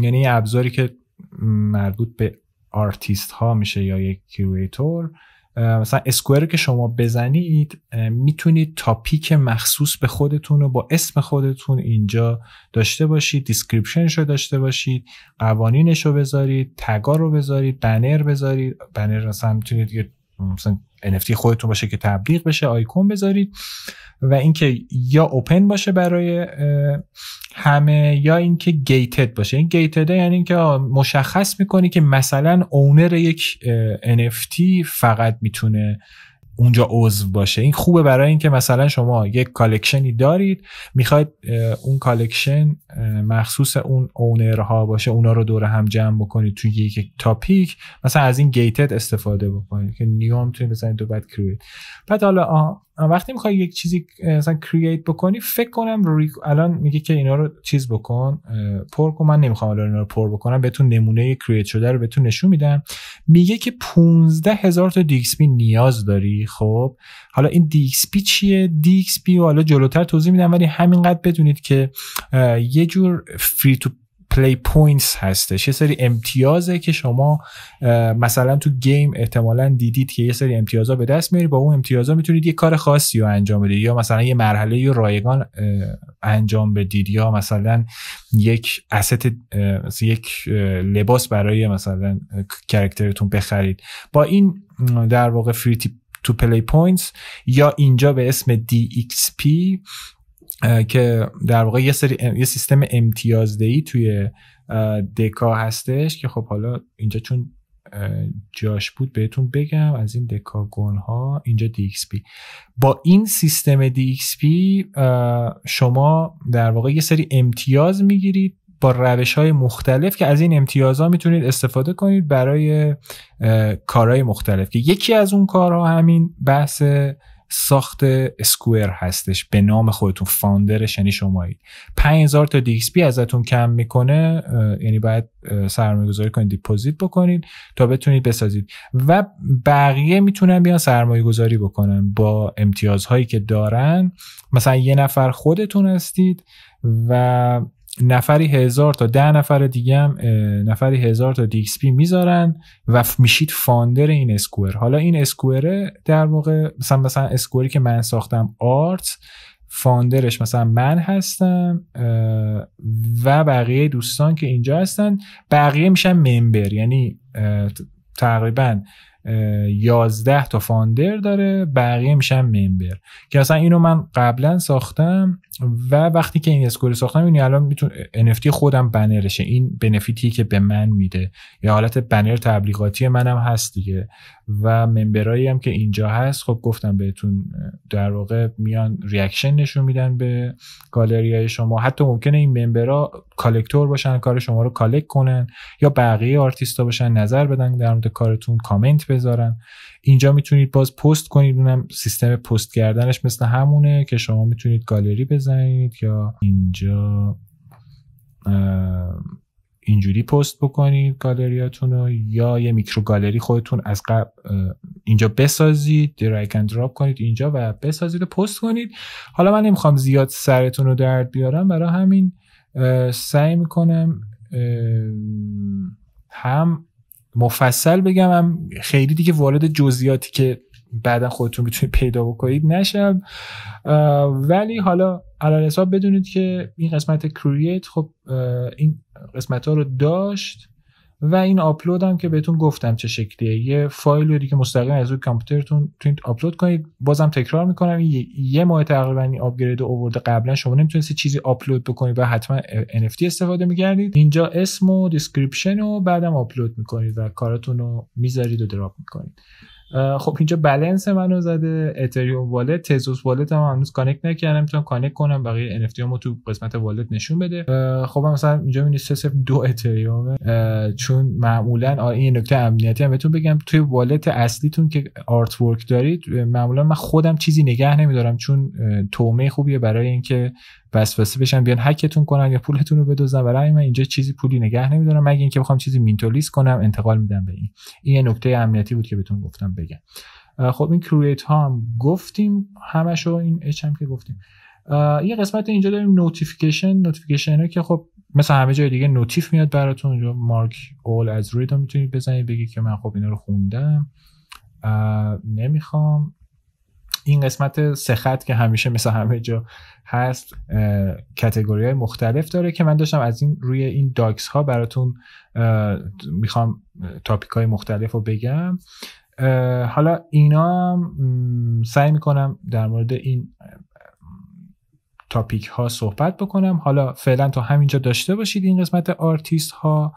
یعنی ابزاری که مربوط به آرتیست ها میشه یا یک کریتور مثلا اسکوئر که شما بزنید میتونید تاپیک مخصوص به خودتون رو با اسم خودتون اینجا داشته باشید دیسکریپشنش رو داشته باشید قوانینش رو بذارید تگا رو بذارید بنر بذارید بنر مثلا میتونید یه مثلا NFT خودتون باشه که تبلیغ بشه آیکون بذارید و اینکه یا اوپن باشه برای همه یا اینکه گیتد باشه این گیتده یعنی اینکه مشخص میکنی که مثلا اونر یک NFT فقط میتونه اونجا عضو باشه این خوبه برای اینکه مثلا شما یک کالکشنی دارید میخواید اون کالکشن مخصوص اون اونرها باشه اونا رو دور هم جمع بکنید توی یک تاپیک مثلا از این گیتد استفاده بکنید که نیو تون بزنید تو بعد کریت بعد حالا وقتی میخوای یک چیزی مثلا کرییت بکنی فکر کنم الان میگه که اینا رو چیز بکن پر کن من نمیخوام الان اینا رو پر بکنم بهتون نمونه کرییت شده رو بهتون نشون میدم میگه که 15000 تا دیکسپی نیاز داری خب حالا این DXP چیه DXP و حالا جلوتر توضیح میدم ولی همینقدر بدونید که یه جور فری تو پلی پوینتس هستش یه سری امتیازه که شما مثلا تو گیم احتمالا دیدید که یه سری امتیازها به دست میاری با اون امتیازها میتونید یه کار خاصی رو انجام بدید یا مثلا یه مرحله یا رایگان انجام بدید یا مثلا یک اسست یک لباس برای مثلا کرکترتون بخرید با این در واقع فری تو پلی پوینتس یا اینجا به اسم DXP که در واقع یه, سری، یه سیستم امتیازدهی توی دکا هستش که خب حالا اینجا چون جاش بود بهتون بگم از این دکاگون ها اینجا DXP با این سیستم DXP شما در واقع یه سری امتیاز میگیرید با روش های مختلف که از این امتیازها میتونید استفاده کنید برای کارهای مختلف که یکی از اون کارها همین بحث ساخت اسکوئر هستش به نام خودتون فاندرش یعنی شمایید 5000 تا دیکس پی ازتون کم میکنه یعنی باید سرمایه گذاری کنید دیپوزیت بکنید تا بتونید بسازید و بقیه میتونن بیان سرمایه گذاری بکنن با امتیازهایی که دارن مثلا یه نفر خودتون هستید و نفری هزار تا ده نفر دیگه هم نفری هزار تا دیکسپی میذارن و میشید فاندر این اسکوئر حالا این اسکوئره در موقع مثلا مثلا اسکوئری که من ساختم آرت فاندرش مثلا من هستم و بقیه دوستان که اینجا هستن بقیه میشن ممبر یعنی تقریبا 11 تا فاندر داره بقیه میشن ممبر که اصلا اینو من قبلا ساختم و وقتی که این رو ساختم این یعنی الان میتون NFT خودم بنرشه این بنفیتی که به من میده یا حالت بنر تبلیغاتی منم هست دیگه و ممبرایی هم که اینجا هست خب گفتم بهتون در واقع میان ریاکشن نشون میدن به گالری شما حتی ممکنه این ممبرا کالکتور باشن کار شما رو کالک کنن یا بقیه آرتیستا باشن نظر بدن در مورد کارتون کامنت بذارن اینجا میتونید باز پست کنید اونم سیستم پست کردنش مثل همونه که شما میتونید گالری بزنید یا اینجا اینجوری پست بکنید گالریاتون رو یا یه میکرو گالری خودتون از قبل اینجا بسازید درگ اند دراپ کنید اینجا و بسازید و پست کنید حالا من نمیخوام زیاد سرتون رو درد بیارم برای همین سعی میکنم هم مفصل بگم هم خیلی دیگه وارد جزئیاتی که بعدا خودتون میتونید پیدا بکنید نشم ولی حالا الان حساب بدونید که این قسمت کرییت خب این قسمت ها رو داشت و این آپلود هم که بهتون گفتم چه شکلیه یه فایل رو دیگه مستقیم از روی کامپیوترتون تو آپلود کنید بازم تکرار میکنم یه ماه تقریبا این آپگرید آورده قبلا شما نمیتونید چیزی آپلود بکنید و حتما NFT استفاده میکردید اینجا اسم و دیسکریپشن و بعدم آپلود میکنید و کاراتون رو میذارید و دراپ میکنید خب اینجا بلنس منو زده اتریوم والت تزوس والت هم هنوز کانکت نکردم میتونم کانکت کنم بقیه NFT رو تو قسمت والت نشون بده خب مثلا اینجا میبینی دو اتریوم چون معمولا آره، این نکته امنیتی هم بهتون بگم توی والت اصلیتون که آرت ورک دارید معمولا من خودم چیزی نگه نمیدارم چون تومه خوبیه برای اینکه وسوسه بشن بیان هکتون کنن یا پولتون رو بدزدن برای من اینجا چیزی پولی نگه نمیدارم مگه اینکه بخوام چیزی مینتولیس کنم انتقال میدم به این این یه نکته امنیتی بود که بهتون گفتم بگم خب این کرییت ها هم گفتیم همشو این اچ هم که گفتیم یه قسمت اینجا داریم نوتیفیکیشن نوتیفیکیشن ها که خب مثلا همه جای دیگه نوتیف میاد براتون اونجا مارک اول از رید میتونید بزنید بگید که من خب اینا رو خوندم نمیخوام این قسمت سه که همیشه مثل همه جا هست کتگوری مختلف داره که من داشتم از این روی این داکس ها براتون میخوام تاپیک های مختلف رو بگم حالا اینا سعی میکنم در مورد این تاپیک ها صحبت بکنم حالا فعلا تا همینجا داشته باشید این قسمت آرتیست ها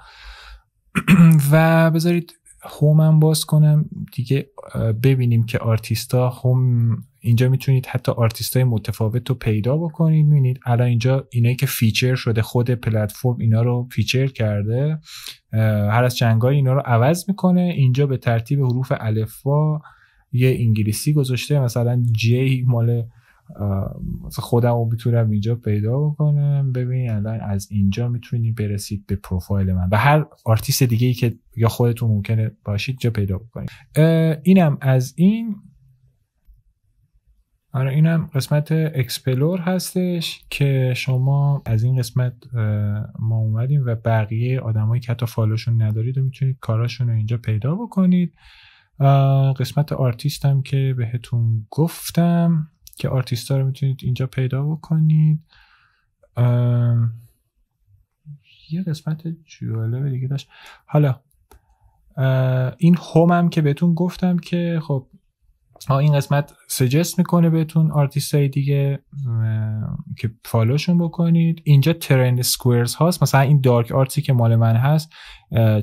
و بذارید هومم باز کنم دیگه ببینیم که آرتیستا هوم خب، اینجا میتونید حتی آرتیست های متفاوت رو پیدا بکنید میبینید الان اینجا اینایی که فیچر شده خود پلتفرم اینا رو فیچر کرده هر از چنگای اینا رو عوض میکنه اینجا به ترتیب حروف الفا یه انگلیسی گذاشته مثلا جی مال خودم رو میتونم اینجا پیدا بکنم ببینید الان از اینجا میتونی برسید به پروفایل من و هر آرتیست دیگه ای که یا خودتون ممکنه باشید جا پیدا بکنید اینم از این آره اینم قسمت اکسپلور هستش که شما از این قسمت ما اومدیم و بقیه آدمایی که حتی فالوشون ندارید و میتونید کاراشون رو اینجا پیدا بکنید قسمت آرتیست هم که بهتون گفتم که آرتیستا رو میتونید اینجا پیدا بکنید یه قسمت جالبه دیگه داشت حالا این هوم هم که بهتون گفتم که خب این قسمت سجست میکنه بهتون آرتیست های دیگه که فالوشون بکنید اینجا ترند سکویرز هاست مثلا این دارک آرتی که مال من هست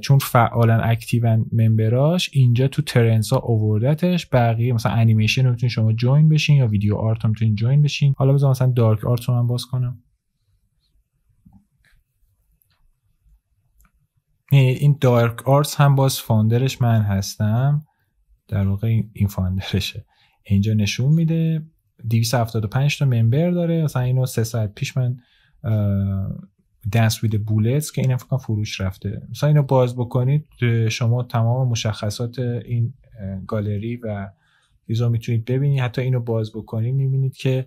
چون فعالا اکتیو ممبراش اینجا تو ترنز ها اووردتش بقیه مثلا انیمیشن رو میتونید شما جوین بشین یا ویدیو آرت رو میتونید جوین بشین حالا بذارم مثلا دارک آرت رو من باز کنم این دارک آرت هم باز فاندرش من هستم در واقع این فاندرشه اینجا نشون میده 275 تا ممبر داره مثلا اینو سه ساعت پیش من دنس وید بولتس که این فکر فروش رفته مثلا اینو باز بکنید شما تمام مشخصات این گالری و چیزا میتونید ببینید حتی اینو باز بکنید میبینید که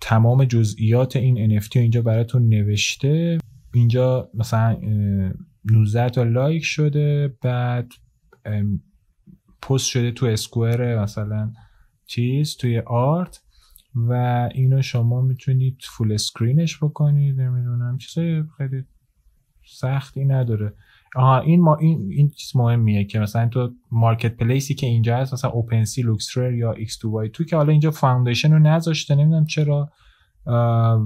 تمام جزئیات این NFT اینجا براتون نوشته اینجا مثلا 19 تا لایک شده بعد پست شده تو اسکوئر مثلا چیز توی آرت و اینو شما میتونید فول اسکرینش بکنید نمیدونم چیزای خیلی سختی نداره آها این ما این این چیز مهمیه که مثلا تو مارکت پلیسی که اینجا هست مثلا اوپن سی لوکسرر یا ایکس 2 تو که حالا اینجا فاندیشن رو نذاشته نمیدونم چرا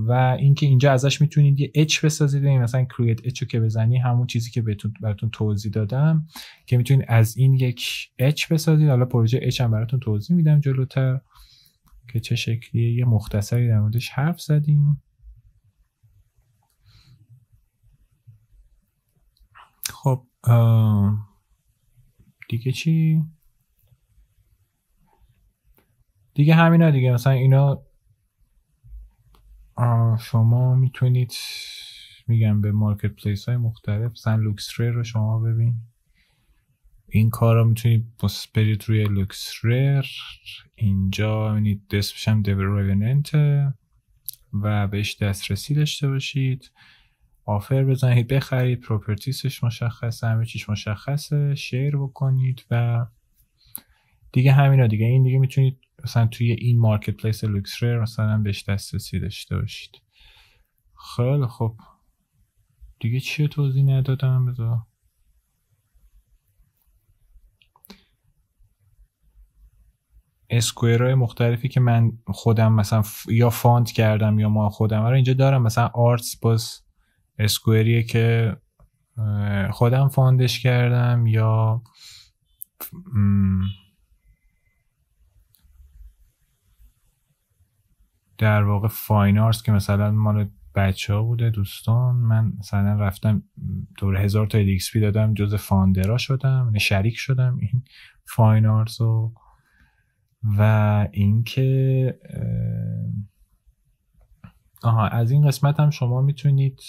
و اینکه اینجا ازش میتونید یه اچ بسازید این یعنی مثلا کرییت اچ رو که بزنی همون چیزی که براتون توضیح دادم که میتونید از این یک اچ بسازید حالا پروژه اچ هم براتون توضیح میدم جلوتر که چه شکلیه یه مختصری در موردش حرف زدیم خب دیگه چی دیگه همینا دیگه مثلا اینا شما میتونید میگم به مارکت پلیس های مختلف مثلا لوکسری رو شما ببین این کار رو میتونید برید روی لوکس ریر اینجا میبینید بشم هم و بهش دسترسی داشته باشید آفر بزنید بخرید پروپرتیسش مشخصه همه چیش مشخصه شیر بکنید و دیگه همینا دیگه این دیگه میتونید مثلا توی این مارکت پلیس لوکس ریر مثلا بهش دسترسی داشته باشید خیلی خب دیگه چیه توضیح ندادم بذار اسکوئرهای مختلفی که من خودم مثلا یا فانت کردم یا ما خودم رو آره اینجا دارم مثلا آرتس باز اسکوئریه که خودم فاندش کردم یا در واقع فاین آرتس که مثلا مال بچه ها بوده دوستان من مثلا رفتم دور هزار تا ایکس دادم جز فاندرا شدم یعنی شریک شدم این فاین آرتس و و اینکه آها از این قسمت هم شما میتونید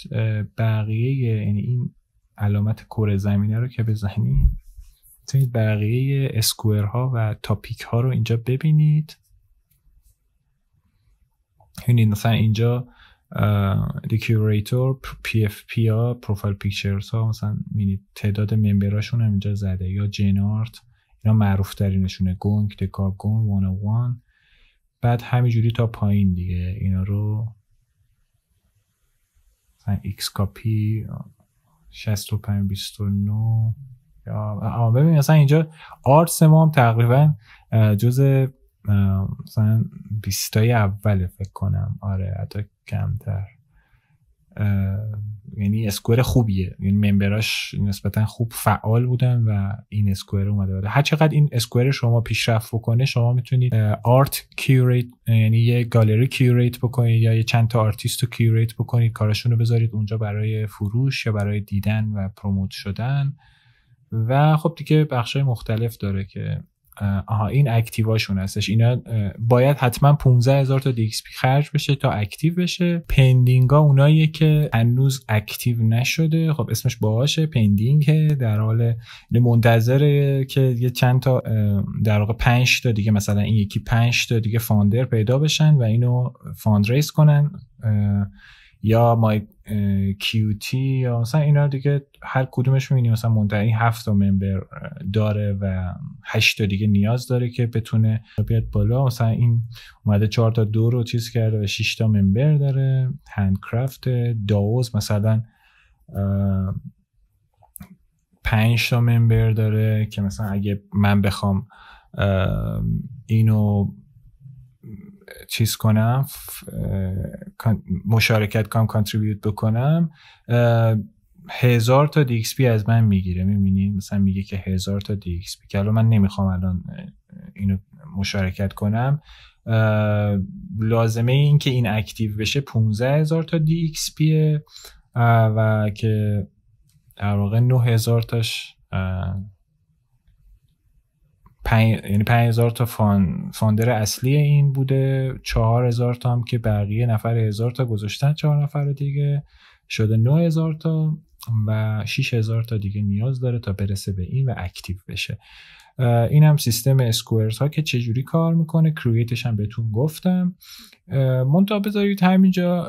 بقیه یعنی این علامت کره زمینه رو که بزنید میتونید بقیه اسکوئر ها و تاپیک ها رو اینجا ببینید یعنی مثلا اینجا دیکیوریتور پی اف پی ها پروفایل پیکچرز ها مثلا تعداد ممبراشون هم اینجا زده یا جنارت اینا معروف ترینشونه گونگ دکاب گون وان بعد همینجوری تا پایین دیگه اینا رو مثلا ایکس کاپی 65 نو آه ببین مثلا اینجا آرس ما هم تقریبا جز مثلا 20 اول فکر کنم آره حتی کمتر یعنی اسکوئر خوبیه یعنی ممبراش نسبتا خوب فعال بودن و این اسکوئر اومده بود هر چقدر این اسکوئر شما پیشرفت بکنه شما میتونید آرت کیوریت یعنی یه گالری کیوریت بکنید یا یه چند تا آرتیست رو کیوریت بکنید کاراشون رو بذارید اونجا برای فروش یا برای دیدن و پروموت شدن و خب دیگه بخش مختلف داره که آها این اکتیواشون هستش اینا باید حتما 15 هزار تا پی خرج بشه تا اکتیو بشه ها اونایی که هنوز اکتیو نشده خب اسمش باشه پندینگ در حال یعنی منتظره که یه چند تا در واقع 5 تا دیگه مثلا این یکی 5 تا دیگه فاندر پیدا بشن و اینو فاند کنن یا کیوتی یا مثلا اینا دیگه هر کدومش میبینی مثلا منتهی هفت تا ممبر داره و هشت تا دیگه نیاز داره که بتونه بیاد بالا مثلا این اومده چهار تا دو رو چیز کرده و 6 تا ممبر داره کرافت داوز مثلا پنج تا ممبر داره که مثلا اگه من بخوام اینو چیز کنم مشارکت کنم کانتریبیوت بکنم هزار تا دی از من میگیره میبینی مثلا میگه که هزار تا دی پی که الان من نمیخوام الان اینو مشارکت کنم لازمه این که این اکتیو بشه 15 هزار تا دی و که در واقع 9 هزار تاش پنج... یعنی 5000 تا فان... فاندر اصلی این بوده 4000 تا هم که بقیه نفر 1000 تا گذاشتن 4 نفر دیگه شده 9000 تا و 6000 تا دیگه نیاز داره تا برسه به این و اکتیو بشه این هم سیستم اسکوئرز ها که چجوری کار میکنه کریتش هم بهتون گفتم منتها بذارید همینجا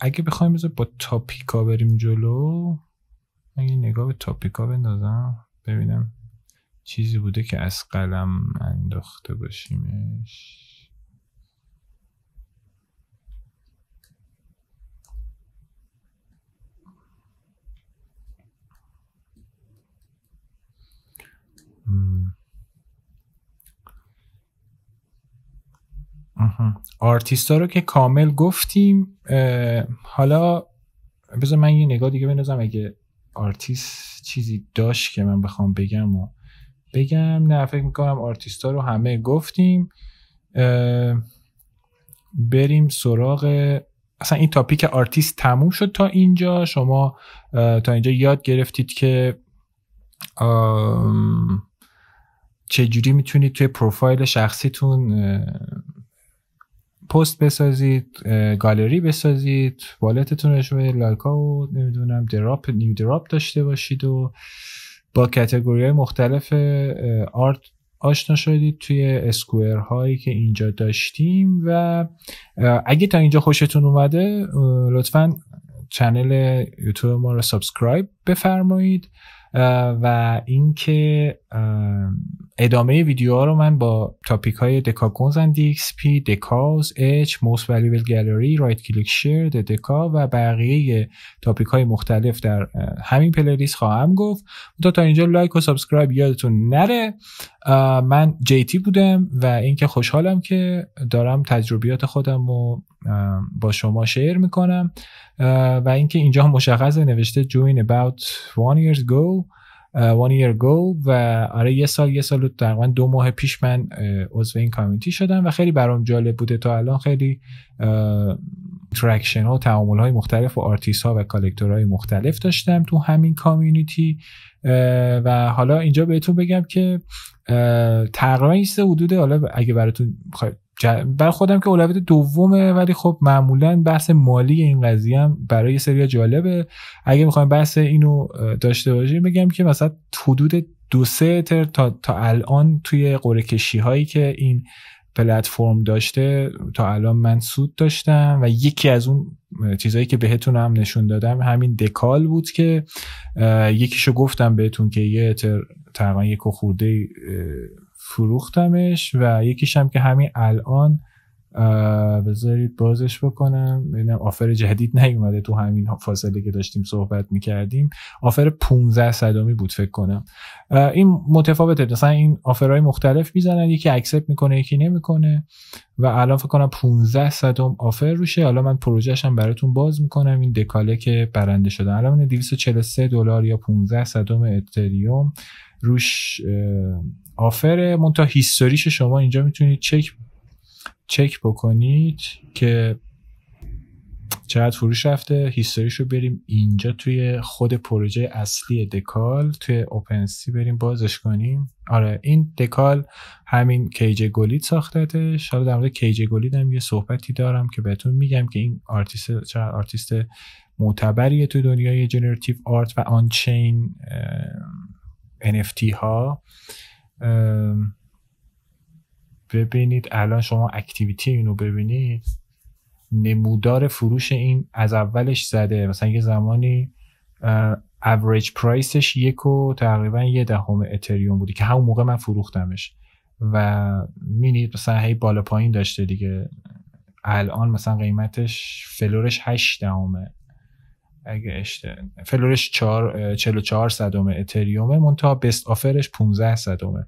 اگه بخوایم بذار با تاپیکا بریم جلو اگه نگاه به تاپیکا بندازم ببینم چیزی بوده که از قلم انداخته باشیمش ها رو که کامل گفتیم حالا بذار من یه نگاه دیگه بندازم اگه آرتیست چیزی داشت که من بخوام بگم و بگم نه فکر میکنم ها رو همه گفتیم بریم سراغ اصلا این تاپیک آرتیست تموم شد تا اینجا شما تا اینجا یاد گرفتید که چجوری میتونید توی پروفایل شخصیتون پست بسازید گالری بسازید والتتون رو بدید لایکا و نمیدونم دراپ نیو دراپ داشته باشید و با کتگوری مختلف آرت آشنا شدید توی اسکوئر هایی که اینجا داشتیم و اگه تا اینجا خوشتون اومده لطفا چنل یوتیوب ما رو سابسکرایب بفرمایید و اینکه ادامه ویدیوها رو من با تاپیک های دکا گونز اند ایکس پی دکاز اچ موست والیبل گالری رایت کلیک شیر دکا و بقیه تاپیک های مختلف در همین پلیلیست خواهم گفت تا تا اینجا لایک و سابسکرایب یادتون نره من جیتی بودم و اینکه خوشحالم که دارم تجربیات خودم رو با شما شیر میکنم و اینکه اینجا هم مشخصه نوشته جوین about one years ago one year ago و آره یه سال یه سال تقریبا دو ماه پیش من عضو این کامیونیتی شدم و خیلی برام جالب بوده تا الان خیلی ترکشن ها و تعامل های مختلف و آرتیست ها و کالکتور های مختلف داشتم تو همین کامیونیتی و حالا اینجا بهتون بگم که تقریبا سه حدود حالا اگه براتون بر خودم که اولویت دومه ولی خب معمولا بحث مالی این قضیه هم برای سری جالبه اگه میخوایم بحث اینو داشته باشیم بگم که مثلا حدود دو سه تا, تا الان توی قره هایی که این پلتفرم داشته تا الان من سود داشتم و یکی از اون چیزهایی که بهتون هم نشون دادم همین دکال بود که یکیشو گفتم بهتون که یه تر تقریبا یک خورده فروختمش و یکیش هم که همین الان بذارید بازش بکنم ببینم آفر جدید نیومده تو همین فاصله که داشتیم صحبت میکردیم آفر 15 صدامی بود فکر کنم این متفاوته مثلا این آفرهای مختلف میزنن یکی اکسپت میکنه یکی نمیکنه و الان فکر کنم 15 صدام آفر روشه حالا من پروژهشم هم براتون باز میکنم این دکاله که برنده شده الان 243 دلار یا 15 صدام اتریوم روش آفره مونتا هیستوریش شما اینجا میتونید چک چک بکنید که چقدر فروش رفته هیستوریش رو بریم اینجا توی خود پروژه اصلی دکال توی اوپنسی بریم بازش کنیم آره این دکال همین کیج گلید ساخته حالا در مورد کیج گلید هم یه صحبتی دارم که بهتون میگم که این آرتیست چقدر آرتیست معتبریه تو دنیای جنراتیو آرت و آنچین NFT ها ببینید الان شما اکتیویتی اینو ببینید نمودار فروش این از اولش زده مثلا یه زمانی اوریج پرایسش یک و تقریبا یه دهم اتریوم بودی که همون موقع من فروختمش و مینید مثلا هی بالا پایین داشته دیگه الان مثلا قیمتش فلورش 8 دهمه اگه اشته فلورش 44 صدم اتریومه تا بست آفرش 15 صدمه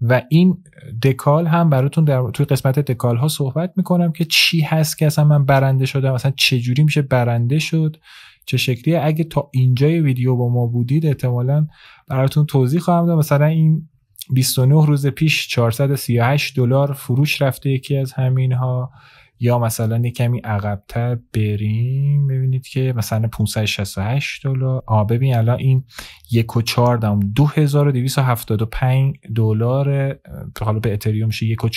و این دکال هم براتون در توی قسمت دکال ها صحبت میکنم که چی هست که اصلا من برنده شدم اصلا چه جوری میشه برنده شد چه شکلیه اگه تا اینجای ویدیو با ما بودید احتمالا براتون توضیح خواهم داد مثلا این 29 روز پیش 438 دلار فروش رفته یکی از همین ها یا مثلا یه کمی عقبتر بریم ببینید که مثلا 568 دلار آ ببین الان این یک و 2275 دلار حالا به اتریوم میشه یک و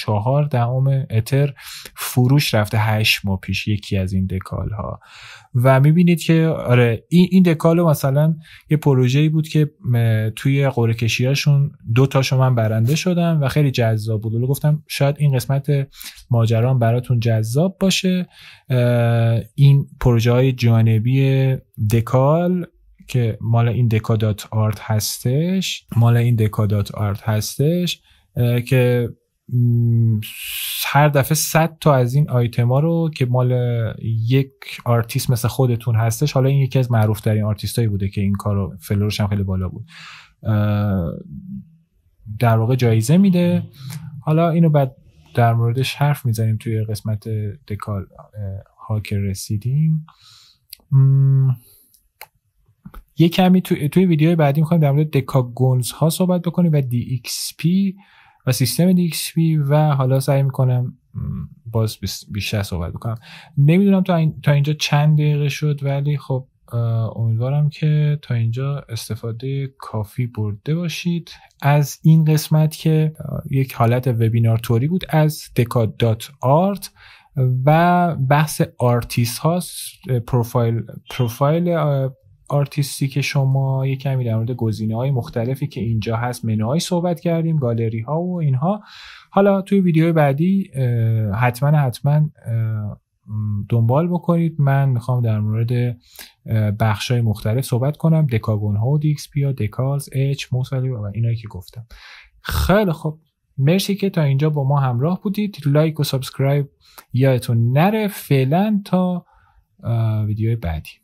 دهم اتر فروش رفته 8 ماه پیش یکی از این دکال ها و میبینید که آره این این دکال مثلا یه پروژه ای بود که توی قرعه کشیاشون دو تاشو من برنده شدم و خیلی جذاب بود و گفتم شاید این قسمت ماجران براتون جذاب جذاب باشه این پروژه های جانبی دکال که مال این دکادات آرت هستش مال این دکادات آرت هستش که هر دفعه 100 تا از این آیتما رو که مال یک آرتیست مثل خودتون هستش حالا این یکی از معروف ترین هایی بوده که این کارو فلورش هم خیلی بالا بود در واقع جایزه میده حالا اینو بعد در موردش حرف میزنیم توی قسمت دکال ها که رسیدیم یه کمی توی ویدیو بعدی میخوایم در مورد دکاگونز ها صحبت بکنیم و پی و سیستم پی و حالا سعی میکنم باز بیشتر صحبت بکنم نمیدونم تا, تا اینجا چند دقیقه شد ولی خب امیدوارم که تا اینجا استفاده کافی برده باشید از این قسمت که یک حالت وبینار توری بود از دکاد و بحث آرتیست هاست پروفایل پروفایل آرتیستی که شما یک کمی در مورد گزینه های مختلفی که اینجا هست منوهایی صحبت کردیم گالری ها و اینها حالا توی ویدیو بعدی حتما حتما دنبال بکنید من میخوام در مورد بخش های مختلف صحبت کنم دکاگون ها دیکس پیا دکالز اچ موسالی و اینایی که گفتم خیلی خوب مرسی که تا اینجا با ما همراه بودید لایک و سابسکرایب یادتون نره فعلا تا ویدیو بعدی